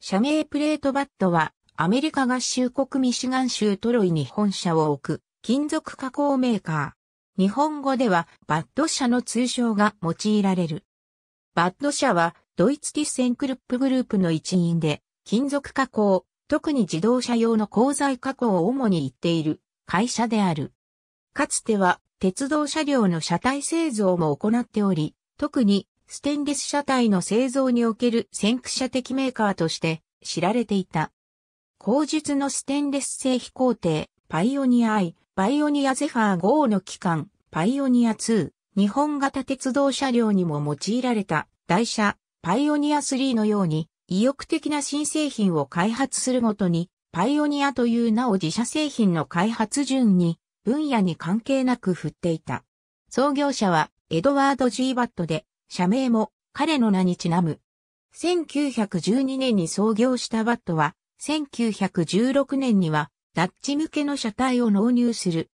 社名プレートバットは、アメリカ合衆国ミシガン州トロイに本社を置く、金属加工メーカー。日本語では、バッド社の通称が用いられる。バッド社は、ドイツティッセンクルップグループの一員で、金属加工、特に自動車用の鋼材加工を主に言っている会社である。かつては、鉄道車両の車体製造も行っており、特にステンレス車体の製造における先駆者的メーカーとして知られていた。後述のステンレス製飛行艇、パイオニア I、パイオニアゼファー号の機関、パイオニア2、日本型鉄道車両にも用いられた台車、パイオニア3のように意欲的な新製品を開発するごとに、パイオニアという名を自社製品の開発順に分野に関係なく振っていた。創業者はエドワード・ジーバットで、社名も彼の名にちなむ。1912年に創業したバットは、1916年にはダッチ向けの車体を納入する。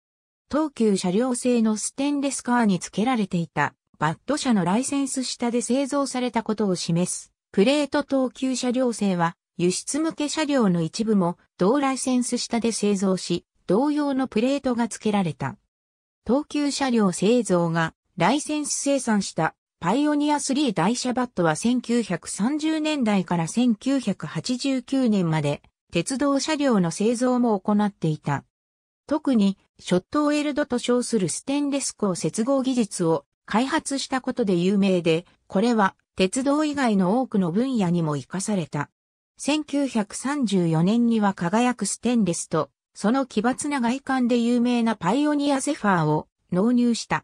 東急車両製のステンレスカーに付けられていたバット車のライセンス下で製造されたことを示す。プレート東急車両製は輸出向け車両の一部も同ライセンス下で製造し、同様のプレートが付けられた。東急車両製造がライセンス生産したパイオニア3シャバットは1930年代から1989年まで鉄道車両の製造も行っていた。特にショットウェルドと称するステンレス鋼接合技術を開発したことで有名で、これは鉄道以外の多くの分野にも活かされた。1934年には輝くステンレスと、その奇抜な外観で有名なパイオニアゼファーを納入した。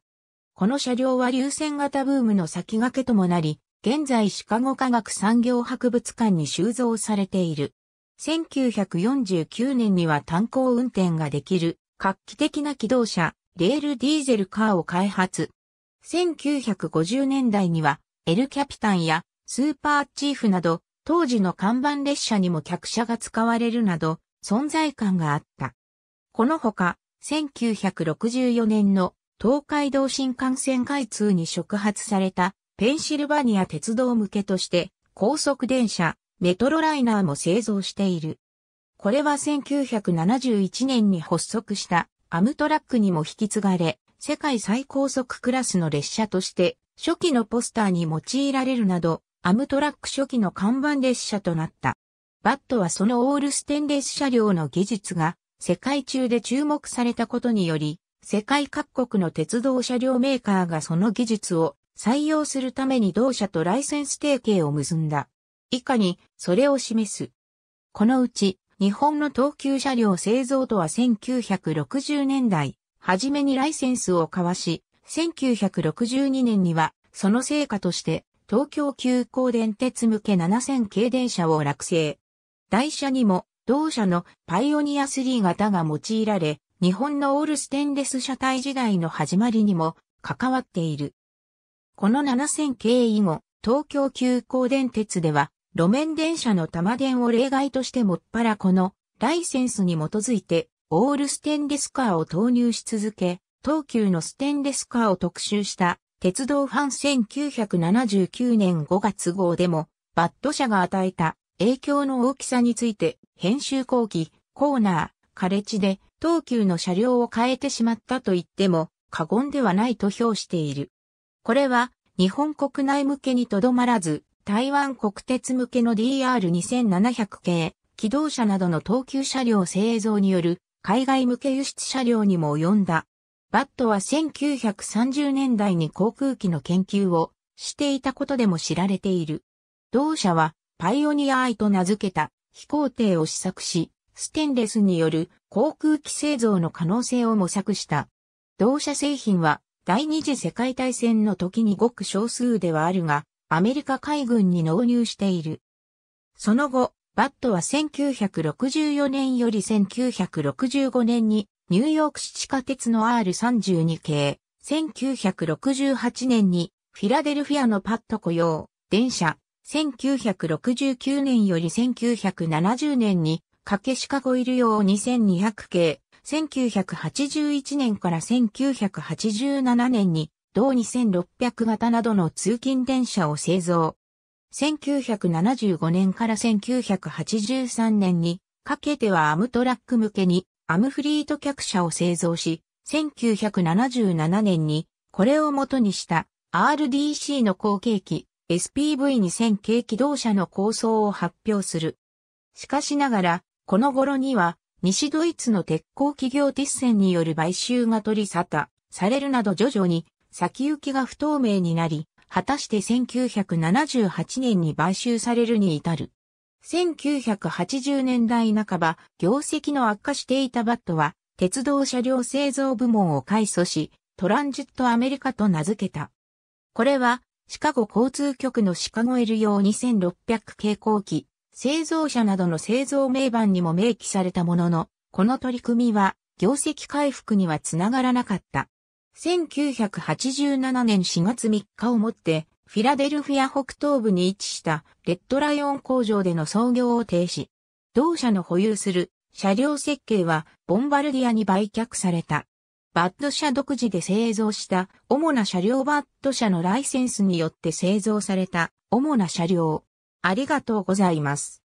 この車両は流線型ブームの先駆けともなり、現在シカゴ科学産業博物館に収蔵されている。1949年には炭鉱運転ができる画期的な機動車、レールディーゼルカーを開発。1950年代には、エルキャピタンやスーパーチーフなど、当時の看板列車にも客車が使われるなど、存在感があった。このほか、1964年の東海道新幹線開通に触発されたペンシルバニア鉄道向けとして高速電車、メトロライナーも製造している。これは1971年に発足したアムトラックにも引き継がれ、世界最高速クラスの列車として初期のポスターに用いられるなど、アムトラック初期の看板列車となった。バットはそのオールステンレス車両の技術が世界中で注目されたことにより、世界各国の鉄道車両メーカーがその技術を採用するために同社とライセンス提携を結んだ。以下にそれを示す。このうち日本の東急車両製造とは1960年代、初めにライセンスを交わし、1962年にはその成果として東京急行電鉄向け7000系電車を落成。台車にも同社のパイオニア3型が用いられ、日本のオールステンレス車体時代の始まりにも関わっている。この7000系以後、東京急行電鉄では、路面電車の玉電を例外としてもっぱらこのライセンスに基づいて、オールステンレスカーを投入し続け、東急のステンレスカーを特集した鉄道ファン1979年5月号でも、バッド社が与えた影響の大きさについて、編集後期、コーナー、枯れ地で東急の車両を変えてしまったと言っても過言ではないと評している。これは日本国内向けにとどまらず、台湾国鉄向けの DR2700 系、機動車などの東急車両製造による海外向け輸出車両にも及んだ。バットは1930年代に航空機の研究をしていたことでも知られている。同社はパイオニアアイと名付けた飛行艇を試作し、ステンレスによる航空機製造の可能性を模索した。同社製品は第二次世界大戦の時にごく少数ではあるが、アメリカ海軍に納入している。その後、バットは1964年より1965年にニューヨーク市地下鉄の R32 系、1968年にフィラデルフィアのパット雇用、電車、1969年より1970年にかけシカゴイル用2200系、1981年から1987年に、同2600型などの通勤電車を製造。1975年から1983年に、かけてはアムトラック向けに、アムフリート客車を製造し、1977年に、これを元にした RDC の後継機、SPV2000 系機動車の構想を発表する。しかしながら、この頃には、西ドイツの鉄鋼企業ティッセンによる買収が取り沙汰されるなど徐々に先行きが不透明になり、果たして1978年に買収されるに至る。1980年代半ば、業績の悪化していたバットは、鉄道車両製造部門を改組し、トランジットアメリカと名付けた。これは、シカゴ交通局のシカゴ L 用2600蛍光機、製造者などの製造名板にも明記されたものの、この取り組みは業績回復にはつながらなかった。1987年4月3日をもって、フィラデルフィア北東部に位置したレッドライオン工場での操業を停止。同社の保有する車両設計はボンバルディアに売却された。バッド社独自で製造した主な車両バッド社のライセンスによって製造された主な車両。ありがとうございます。